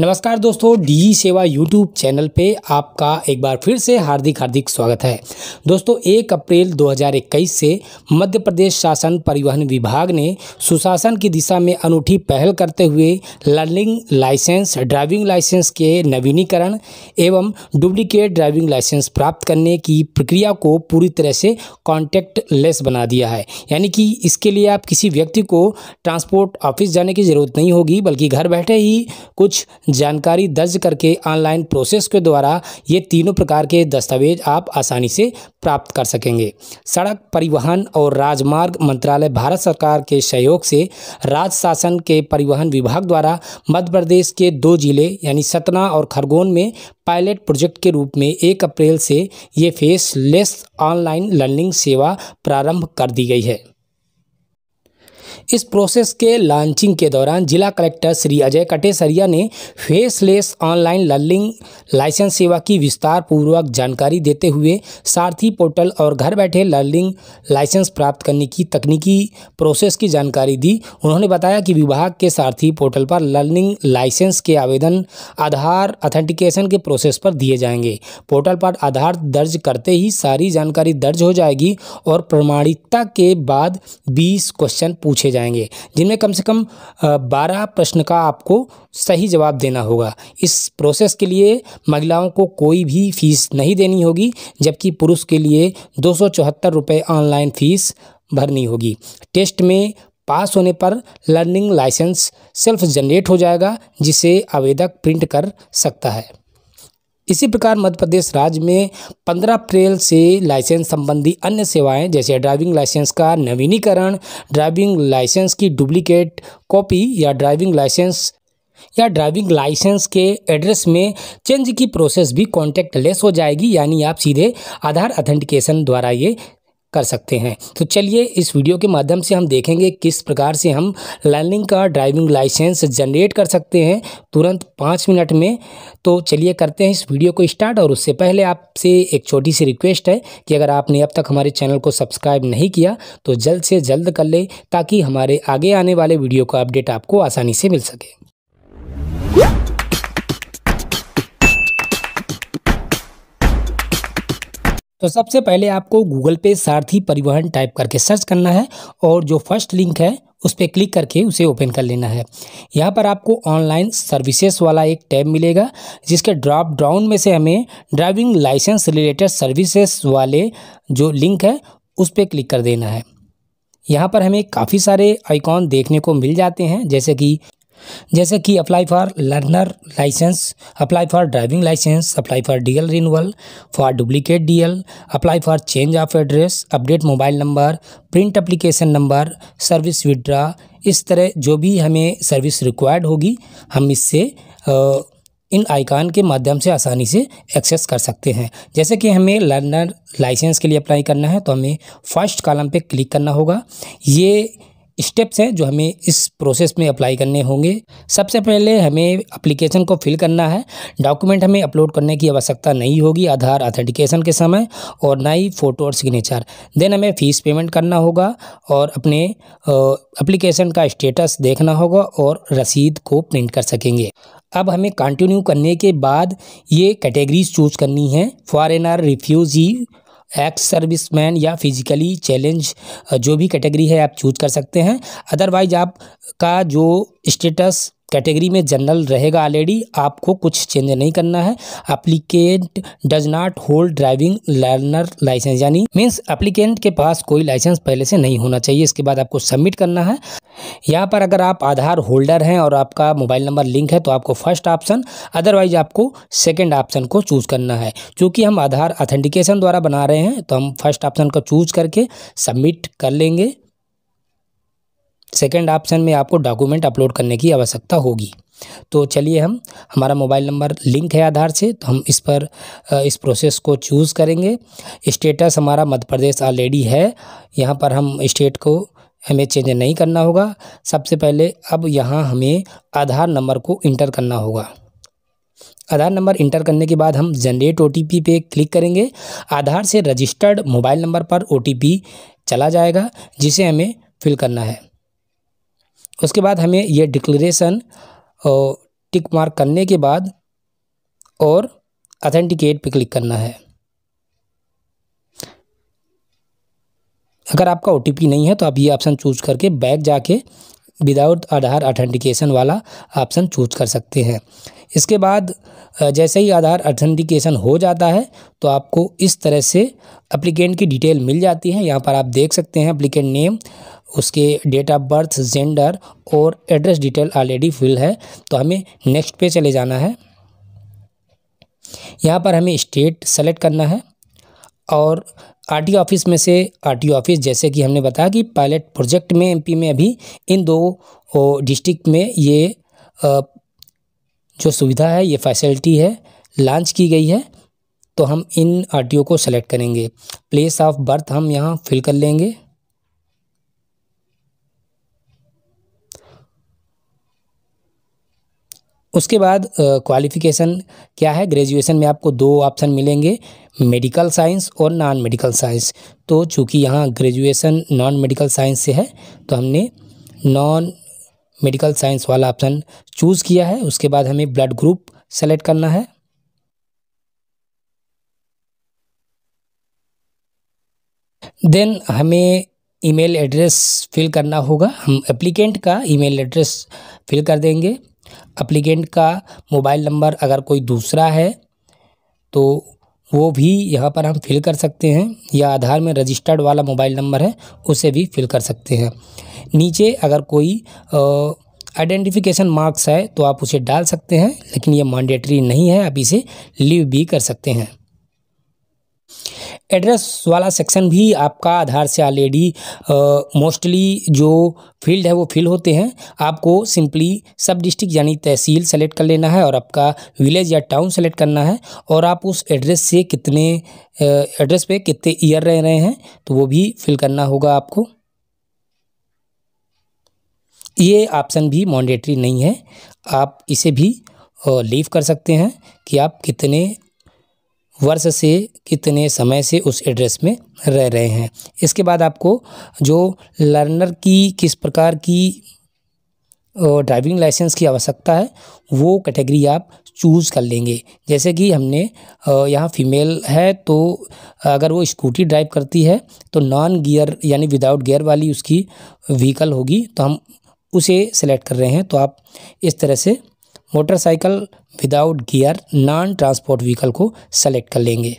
नमस्कार दोस्तों डी सेवा यूट्यूब चैनल पे आपका एक बार फिर से हार्दिक हार्दिक स्वागत है दोस्तों एक अप्रैल 2021 से मध्य प्रदेश शासन परिवहन विभाग ने सुशासन की दिशा में अनूठी पहल करते हुए लर्निंग लाइसेंस ड्राइविंग लाइसेंस के नवीनीकरण एवं डुप्लीकेट ड्राइविंग लाइसेंस प्राप्त करने की प्रक्रिया को पूरी तरह से कॉन्टैक्ट लेस बना दिया है यानी कि इसके लिए आप किसी व्यक्ति को ट्रांसपोर्ट ऑफिस जाने की ज़रूरत नहीं होगी बल्कि घर बैठे ही कुछ जानकारी दर्ज करके ऑनलाइन प्रोसेस के द्वारा ये तीनों प्रकार के दस्तावेज आप आसानी से प्राप्त कर सकेंगे सड़क परिवहन और राजमार्ग मंत्रालय भारत सरकार के सहयोग से राज्य शासन के परिवहन विभाग द्वारा मध्य प्रदेश के दो जिले यानी सतना और खरगोन में पायलट प्रोजेक्ट के रूप में एक अप्रैल से ये फेसलेस ऑनलाइन लर्निंग सेवा प्रारंभ कर दी गई है इस प्रोसेस के लॉन्चिंग के दौरान जिला कलेक्टर श्री अजय कटेसरिया ने फेसलेस ऑनलाइन लर्निंग लाइसेंस सेवा की विस्तार पूर्वक जानकारी देते हुए सारथी पोर्टल और घर बैठे लर्निंग लाइसेंस प्राप्त करने की तकनीकी प्रोसेस की जानकारी दी उन्होंने बताया कि विभाग के सारथी पोर्टल पर लर्निंग लाइसेंस के आवेदन आधार अथेंटिकेशन के प्रोसेस पर दिए जाएंगे पोर्टल पर आधार दर्ज करते ही सारी जानकारी दर्ज हो जाएगी और प्रमाणिकता के बाद बीस क्वेश्चन पूछे पूछे जाएंगे जिनमें कम से कम बारह प्रश्न का आपको सही जवाब देना होगा इस प्रोसेस के लिए महिलाओं को कोई भी फीस नहीं देनी होगी जबकि पुरुष के लिए दो रुपए ऑनलाइन फीस भरनी होगी टेस्ट में पास होने पर लर्निंग लाइसेंस सेल्फ जनरेट हो जाएगा जिसे आवेदक प्रिंट कर सकता है इसी प्रकार मध्य प्रदेश राज्य में 15 अप्रैल से लाइसेंस संबंधी अन्य सेवाएं जैसे ड्राइविंग लाइसेंस का नवीनीकरण ड्राइविंग लाइसेंस की डुप्लीकेट कॉपी या ड्राइविंग लाइसेंस या ड्राइविंग लाइसेंस के एड्रेस में चेंज की प्रोसेस भी कॉन्टैक्ट लेस हो जाएगी यानी आप सीधे आधार अथेंटिकेशन द्वारा ये कर सकते हैं तो चलिए इस वीडियो के माध्यम से हम देखेंगे किस प्रकार से हम लर्निंग का ड्राइविंग लाइसेंस जनरेट कर सकते हैं तुरंत पाँच मिनट में तो चलिए करते हैं इस वीडियो को स्टार्ट और उससे पहले आपसे एक छोटी सी रिक्वेस्ट है कि अगर आपने अब तक हमारे चैनल को सब्सक्राइब नहीं किया तो जल्द से जल्द कर ले ताकि हमारे आगे आने वाले वीडियो का अपडेट आपको आसानी से मिल सके तो सबसे पहले आपको गूगल पे सारथी परिवहन टाइप करके सर्च करना है और जो फर्स्ट लिंक है उस पर क्लिक करके उसे ओपन कर लेना है यहाँ पर आपको ऑनलाइन सर्विसेज वाला एक टैब मिलेगा जिसके ड्रॉप डाउन में से हमें ड्राइविंग लाइसेंस रिलेटेड सर्विसेज वाले जो लिंक है उस पर क्लिक कर देना है यहाँ पर हमें काफ़ी सारे आइकॉन देखने को मिल जाते हैं जैसे कि जैसे कि apply for learner licence apply for driving licence apply for DL renewal for duplicate DL apply for change of address update mobile number print application number service withdraw इस तरह जो भी हमें सर्विस रिक्वायर्ड होगी हम इससे इन आइकान के माध्यम से आसानी से एक्सेस कर सकते हैं जैसे कि हमें लर्नर लाइसेंस के लिए अप्लाई करना है तो हमें फर्स्ट कॉलम पे क्लिक करना होगा ये स्टेप्स हैं जो हमें इस प्रोसेस में अप्लाई करने होंगे सबसे पहले हमें अप्लीकेशन को फिल करना है डॉक्यूमेंट हमें अपलोड करने की आवश्यकता नहीं होगी आधार ऑथेंटिकेशन के समय और ना ही फ़ोटो और सिग्नेचर देन हमें फ़ीस पेमेंट करना होगा और अपने अप्लीकेशन का स्टेटस देखना होगा और रसीद को प्रिंट कर सकेंगे अब हमें कंटिन्यू करने के बाद ये कैटेगरीज चूज करनी है फॉरेनर रिफ्यूज़ी एक्स सर्विसमैन या फिजिकली चैलेंज जो भी कैटेगरी है आप चूज कर सकते हैं अदरवाइज आपका जो स्टेटस कैटेगरी में जनरल रहेगा ऑलरेडी आपको कुछ चेंज नहीं करना है applicant does not hold driving learner licence यानी मीन्स अप्लीकेट के पास कोई लाइसेंस पहले से नहीं होना चाहिए इसके बाद आपको सबमिट करना है यहाँ पर अगर आप आधार होल्डर हैं और आपका मोबाइल नंबर लिंक है तो आपको फर्स्ट ऑप्शन अदरवाइज आपको सेकेंड ऑप्शन को चूज़ करना है चूँकि हम आधार ऑथेंटिकेशन द्वारा बना रहे हैं तो हम फर्स्ट ऑप्शन को चूज करके सबमिट कर लेंगे सेकेंड ऑप्शन में आपको डॉक्यूमेंट अपलोड करने की आवश्यकता होगी तो चलिए हम हमारा मोबाइल नंबर लिंक है आधार से तो हम इस पर इस प्रोसेस को चूज़ करेंगे स्टेटस हमारा मध्य प्रदेश ऑलरेडी है यहाँ पर हम स्टेट को हमें चेंज नहीं करना होगा सबसे पहले अब यहाँ हमें आधार नंबर को इंटर करना होगा आधार नंबर इंटर करने के बाद हम जनरेट ओ पे क्लिक करेंगे आधार से रजिस्टर्ड मोबाइल नंबर पर ओ चला जाएगा जिसे हमें फिल करना है उसके बाद हमें यह डिक्लेरेशन टिक मार्क करने के बाद और अथेंटिकेट पे क्लिक करना है अगर आपका ओ नहीं है तो आप ये ऑप्शन चूज करके बैक जाके विदाउट आधार अथेंटिकेशन वाला ऑप्शन चूज कर सकते हैं इसके बाद जैसे ही आधार अथेंटिकेशन हो जाता है तो आपको इस तरह से अप्लीकेंट की डिटेल मिल जाती है यहाँ पर आप देख सकते हैं अप्लीकेंट नेम उसके डेट ऑफ बर्थ जेंडर और एड्रेस डिटेल ऑलरेडी फिल है तो हमें नेक्स्ट पे चले जाना है यहाँ पर हमें स्टेट सेलेक्ट करना है और आरटीओ ऑफिस में से आरटीओ ऑफिस जैसे कि हमने बताया कि पायलट प्रोजेक्ट में एमपी में अभी इन दो डिस्ट्रिक्ट में ये जो सुविधा है ये फैसिलिटी है लॉन्च की गई है तो हम इन आरटीओ को सेलेक्ट करेंगे प्लेस ऑफ बर्थ हम यहाँ फिल कर लेंगे उसके बाद क्वालिफ़िकेशन क्या है ग्रेजुएशन में आपको दो ऑप्शन मिलेंगे मेडिकल साइंस और नॉन मेडिकल साइंस तो चूँकि यहाँ ग्रेजुएशन नॉन मेडिकल साइंस से है तो हमने नॉन मेडिकल साइंस वाला ऑप्शन चूज़ किया है उसके बाद हमें ब्लड ग्रुप सेलेक्ट करना है देन हमें ईमेल एड्रेस फिल करना होगा हम एप्लीकेंट का ईमेल एड्रेस फिल कर देंगे अप्लीकेंट का मोबाइल नंबर अगर कोई दूसरा है तो वो भी यहाँ पर हम फिल कर सकते हैं या आधार में रजिस्टर्ड वाला मोबाइल नंबर है उसे भी फिल कर सकते हैं नीचे अगर कोई आइडेंटिफिकेशन मार्क्स है तो आप उसे डाल सकते हैं लेकिन ये मैंडेटरी नहीं है आप इसे लीव भी कर सकते हैं एड्रेस वाला सेक्शन भी आपका आधार से ऑलरेडी मोस्टली जो फील्ड है वो फिल होते हैं आपको सिंपली सब डिस्ट्रिक्ट यानी तहसील सेलेक्ट कर लेना है और आपका विलेज या टाउन सेलेक्ट करना है और आप उस एड्रेस से कितने एड्रेस पे कितने ईयर रह रहे हैं तो वो भी फिल करना होगा आपको ये ऑप्शन भी मॉन्डेटरी नहीं है आप इसे भी लीव कर सकते हैं कि आप कितने वर्ष से कितने समय से उस एड्रेस में रह रहे हैं इसके बाद आपको जो लर्नर की किस प्रकार की ड्राइविंग लाइसेंस की आवश्यकता है वो कैटेगरी आप चूज़ कर लेंगे जैसे कि हमने यहाँ फीमेल है तो अगर वो स्कूटी ड्राइव करती है तो नॉन गियर यानी विदाउट गियर वाली उसकी व्हीकल होगी तो हम उसे सेलेक्ट कर रहे हैं तो आप इस तरह से motorcycle without gear non transport vehicle को सेलेक्ट कर लेंगे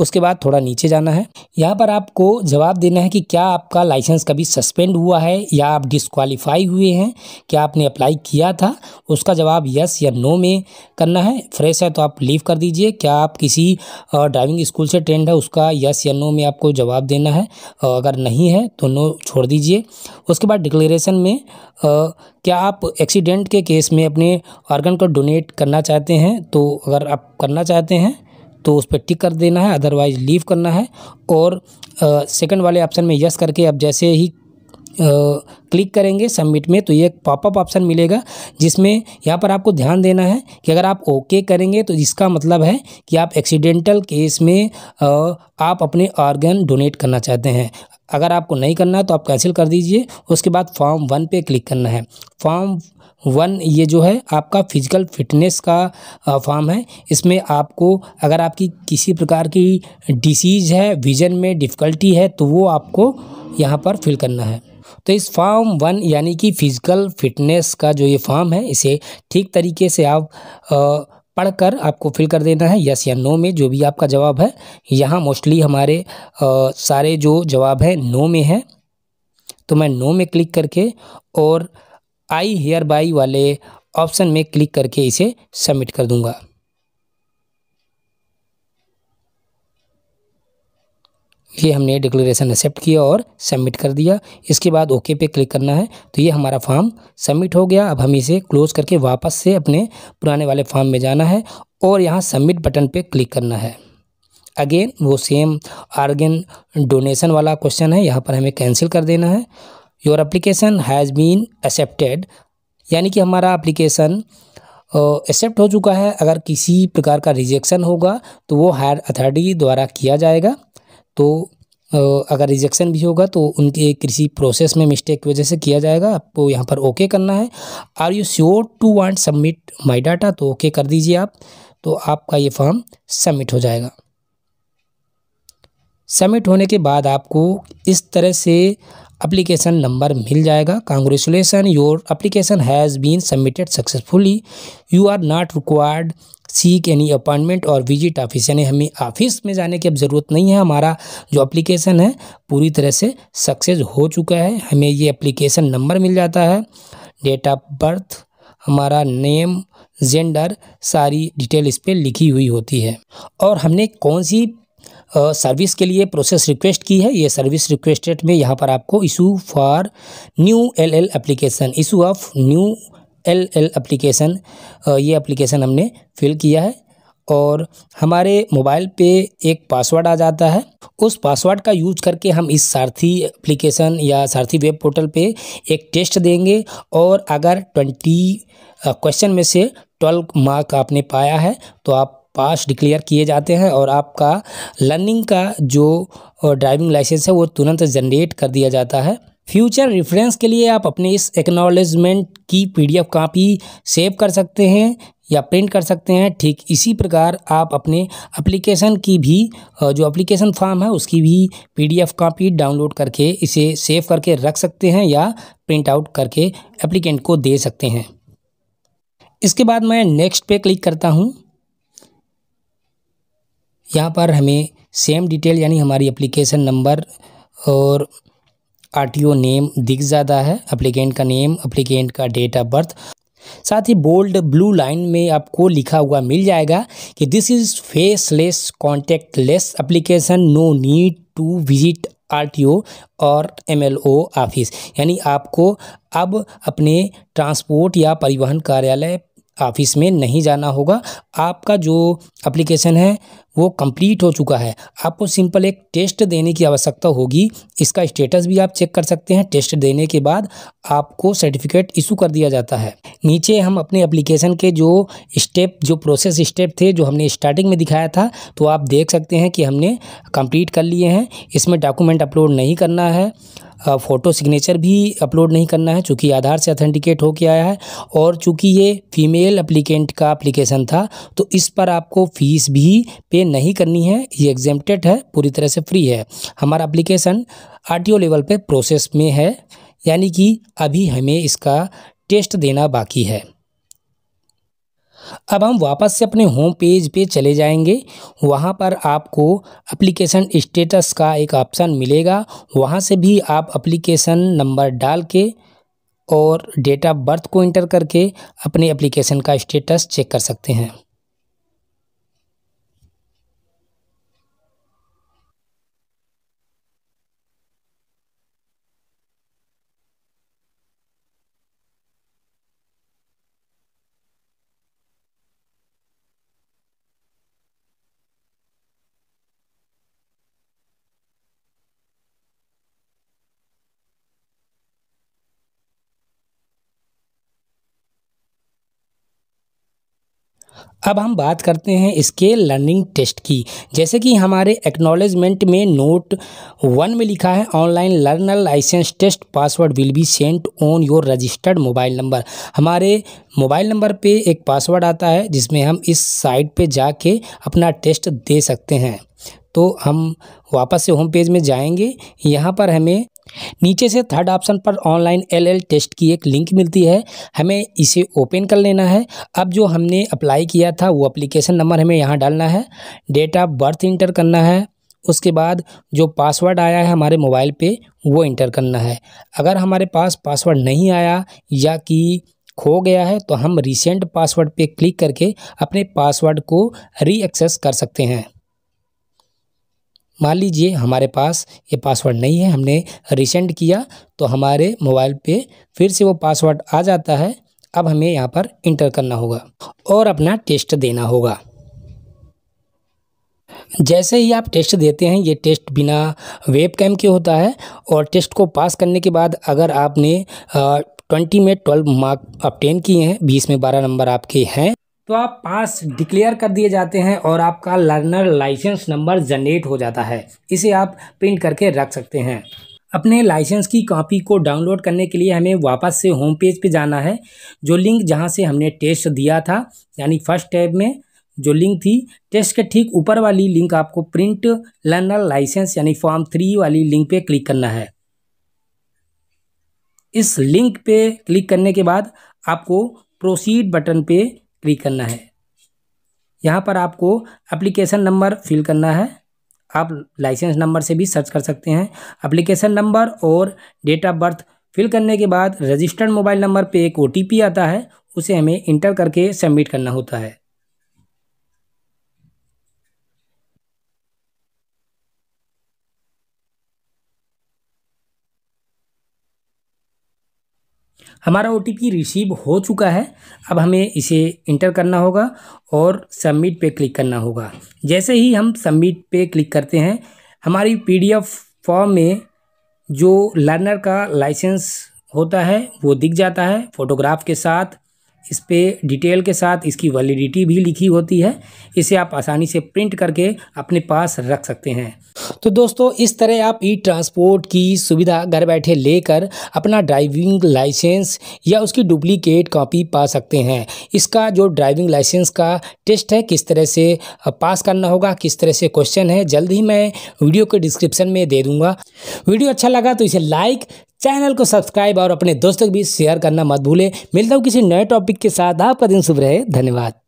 उसके बाद थोड़ा नीचे जाना है यहाँ पर आपको जवाब देना है कि क्या आपका लाइसेंस कभी सस्पेंड हुआ है या आप डिसक्वालीफाई हुए हैं क्या आपने अप्लाई किया था उसका जवाब यस या नो में करना है फ्रेश है तो आप लीव कर दीजिए क्या आप किसी ड्राइविंग स्कूल से ट्रेंड है उसका यस या नो में आपको जवाब देना है अगर नहीं है तो नो छोड़ दीजिए उसके बाद डिक्लेरेशन में क्या आप एक्सीडेंट के केस में अपने ऑर्गन को डोनेट करना चाहते हैं तो अगर आप करना चाहते हैं तो उस पर टिक कर देना है अदरवाइज लीव करना है और सेकंड वाले ऑप्शन में यस करके आप जैसे ही क्लिक करेंगे सबमिट में तो ये एक पॉपअप ऑप्शन मिलेगा जिसमें यहाँ पर आपको ध्यान देना है कि अगर आप ओके करेंगे तो इसका मतलब है कि आप एक्सीडेंटल केस में आप अपने ऑर्गन डोनेट करना चाहते हैं अगर आपको नहीं करना है तो आप कैंसिल कर दीजिए उसके बाद फॉर्म वन पे क्लिक करना है फॉर्म वन ये जो है आपका फिजिकल फिटनेस का फॉर्म है इसमें आपको अगर आपकी किसी प्रकार की डिसीज़ है विजन में डिफ़िकल्टी है तो वो आपको यहाँ पर फिल करना है तो इस फॉर्म वन यानी कि फिज़िकल फिटनेस का जो ये फॉर्म है इसे ठीक तरीके से आप आ, पढ़कर आपको फिल कर देना है यस या नो में जो भी आपका जवाब है यहाँ मोस्टली हमारे आ, सारे जो जवाब है नो में है तो मैं नो में क्लिक करके और आई हेयर बाई वाले ऑप्शन में क्लिक करके इसे सबमिट कर दूंगा ये हमने डिक्लेरेशन एक्सेप्ट किया और सबमिट कर दिया इसके बाद ओके पे क्लिक करना है तो ये हमारा फॉर्म सबमिट हो गया अब हम इसे क्लोज करके वापस से अपने पुराने वाले फॉर्म में जाना है और यहाँ सबमिट बटन पे क्लिक करना है अगेन वो सेम आर्गेन डोनेशन वाला क्वेश्चन है यहाँ पर हमें कैंसिल कर देना है your application has been accepted यानी कि हमारा एप्लीकेशन एक्सेप्ट हो चुका है अगर किसी प्रकार का रिजेक्शन होगा तो वो हायर अथॉरिटी द्वारा किया जाएगा तो अगर रिजेक्शन भी होगा तो उनके कृषि प्रोसेस में मिस्टेक की वजह से किया जाएगा आपको यहाँ पर ओके करना है are you sure to want submit my data तो ओके कर दीजिए आप तो आपका ये फॉर्म सबमिट हो जाएगा सबमिट होने के बाद आपको इस तरह से अप्लीकेशन नंबर मिल जाएगा congratulation your application has been submitted successfully you are not required seek any appointment और विजिट ऑफिस यानी हमें ऑफिस में जाने की अब ज़रूरत नहीं है हमारा जो अप्लीकेशन है पूरी तरह से सक्सेस हो चुका है हमें ये अप्लीकेशन नंबर मिल जाता है डेट ऑफ बर्थ हमारा नेम जेंडर सारी डिटेल इस पर लिखी हुई होती है और हमने कौन सी सर्विस के लिए प्रोसेस रिक्वेस्ट की है ये सर्विस रिक्वेस्टेड में यहाँ पर आपको issue for new L L application issue of new L L application ये एप्लीकेशन हमने फिल किया है और हमारे मोबाइल पे एक पासवर्ड आ जाता है उस पासवर्ड का यूज करके हम इस सारथी एप्लीकेशन या सारथी वेब पोर्टल पे एक टेस्ट देंगे और अगर ट्वेंटी क्वेश्चन में से ट्वेल्व मार्क आपने पाया है तो आप पास डिक्लेयर किए जाते हैं और आपका लर्निंग का जो ड्राइविंग लाइसेंस है वो तुरंत जनरेट कर दिया जाता है फ्यूचर रेफरेंस के लिए आप अपने इस एक्नॉलेजमेंट की पीडीएफ कॉपी सेव कर सकते हैं या प्रिंट कर सकते हैं ठीक इसी प्रकार आप अपने एप्लीकेशन की भी जो एप्लीकेशन फॉर्म है उसकी भी पीडीएफ कॉपी डाउनलोड करके इसे सेव करके रख सकते हैं या प्रिंट आउट करके एप्लीकेंट को दे सकते हैं इसके बाद मैं नेक्स्ट पे क्लिक करता हूँ यहाँ पर हमें सेम डिटेल यानी हमारी एप्लीकेशन नंबर और आर टी ओ नेम दिख जाता है अप्लीकेंट का नेम अप्लीकेंट का डेट ऑफ बर्थ साथ ही बोल्ड ब्लू लाइन में आपको लिखा हुआ मिल जाएगा कि this is faceless less application no need to visit RTO और एमएलओ ऑफिस यानी आपको अब अपने ट्रांसपोर्ट या परिवहन कार्यालय ऑफिस में नहीं जाना होगा आपका जो अप्लीकेशन है वो कंप्लीट हो चुका है आपको सिंपल एक टेस्ट देने की आवश्यकता होगी इसका स्टेटस भी आप चेक कर सकते हैं टेस्ट देने के बाद आपको सर्टिफिकेट इशू कर दिया जाता है नीचे हम अपने एप्लीकेशन के जो स्टेप जो प्रोसेस स्टेप थे जो हमने स्टार्टिंग में दिखाया था तो आप देख सकते हैं कि हमने कंप्लीट कर लिए हैं इसमें डॉक्यूमेंट अपलोड नहीं करना है फ़ोटो सिग्नेचर भी अपलोड नहीं करना है चूँकि आधार से अथेंटिकेट होके आया है और चूँकि ये फीमेल अप्लीकेंट का अप्लीकेशन था तो इस पर आपको फ़ीस भी पे नहीं करनी है ये एग्जेम्प्टेड है पूरी तरह से फ्री है हमारा अप्लीकेशन आर लेवल पर प्रोसेस में है यानी कि अभी हमें इसका टेस्ट देना बाकी है अब हम वापस से अपने होम पेज पे चले जाएंगे वहाँ पर आपको एप्लीकेशन स्टेटस का एक ऑप्शन मिलेगा वहाँ से भी आप एप्लीकेशन नंबर डाल के और डेट ऑफ बर्थ को इंटर करके अपने एप्लीकेशन का स्टेटस चेक कर सकते हैं अब हम बात करते हैं इसके लर्निंग टेस्ट की जैसे कि हमारे एक्नॉलेजमेंट में नोट वन में लिखा है online learner licence test password will be sent on your registered mobile number हमारे मोबाइल नंबर पे एक पासवर्ड आता है जिसमें हम इस साइट पे जाके अपना टेस्ट दे सकते हैं तो हम वापस से होम पेज में जाएंगे यहाँ पर हमें नीचे से थर्ड ऑप्शन पर ऑनलाइन एलएल टेस्ट की एक लिंक मिलती है हमें इसे ओपन कर लेना है अब जो हमने अप्लाई किया था वो अप्लीकेशन नंबर हमें यहाँ डालना है डेट ऑफ बर्थ इंटर करना है उसके बाद जो पासवर्ड आया है हमारे मोबाइल पे वो इंटर करना है अगर हमारे पास पासवर्ड नहीं आया या कि खो गया है तो हम रिसेंट पासवर्ड पे क्लिक करके अपने पासवर्ड को रीएक्सेस कर सकते हैं मान लीजिए हमारे पास ये पासवर्ड नहीं है हमने रिसेंड किया तो हमारे मोबाइल पे फिर से वो पासवर्ड आ जाता है अब हमें यहाँ पर इंटर करना होगा और अपना टेस्ट देना होगा जैसे ही आप टेस्ट देते हैं ये टेस्ट बिना वेब कैम के होता है और टेस्ट को पास करने के बाद अगर आपने ट्वेंटी में ट्वेल्व मार्क अपटेन किए हैं बीस में बारह नंबर आपके हैं तो आप पास डिक्लेयर कर दिए जाते हैं और आपका लर्नर लाइसेंस नंबर जनरेट हो जाता है इसे आप प्रिंट करके रख सकते हैं अपने लाइसेंस की कॉपी को डाउनलोड करने के लिए हमें वापस से होम पेज पे जाना है जो लिंक जहां से हमने टेस्ट दिया था यानी फर्स्ट टैब में जो लिंक थी टेस्ट के ठीक ऊपर वाली लिंक आपको प्रिंट लर्नर लाइसेंस यानी फॉर्म थ्री वाली लिंक पे क्लिक करना है इस लिंक पे क्लिक करने के बाद आपको प्रोसीड बटन पे क्लिक करना है यहाँ पर आपको एप्लीकेशन नंबर फिल करना है आप लाइसेंस नंबर से भी सर्च कर सकते हैं एप्लीकेशन नंबर और डेट ऑफ बर्थ फिल करने के बाद रजिस्टर्ड मोबाइल नंबर पे एक ओ आता है उसे हमें इंटर करके सबमिट करना होता है हमारा ओ रिसीव हो चुका है अब हमें इसे इंटर करना होगा और सबमिट पे क्लिक करना होगा जैसे ही हम सबमिट पे क्लिक करते हैं हमारी पीडीएफ फॉर्म में जो लर्नर का लाइसेंस होता है वो दिख जाता है फ़ोटोग्राफ के साथ इस पर डिटेल के साथ इसकी वैलिडिटी भी लिखी होती है इसे आप आसानी से प्रिंट करके अपने पास रख सकते हैं तो दोस्तों इस तरह आप ई ट्रांसपोर्ट की सुविधा घर बैठे लेकर अपना ड्राइविंग लाइसेंस या उसकी डुप्लीकेट कॉपी पा सकते हैं इसका जो ड्राइविंग लाइसेंस का टेस्ट है किस तरह से पास करना होगा किस तरह से क्वेश्चन है जल्द ही मैं वीडियो के डिस्क्रिप्शन में दे दूँगा वीडियो अच्छा लगा तो इसे लाइक चैनल को सब्सक्राइब और अपने दोस्तों के बीच शेयर करना मत भूलें मिलता हूँ किसी नए टॉपिक के साथ आपका दिन शुभ रहे धन्यवाद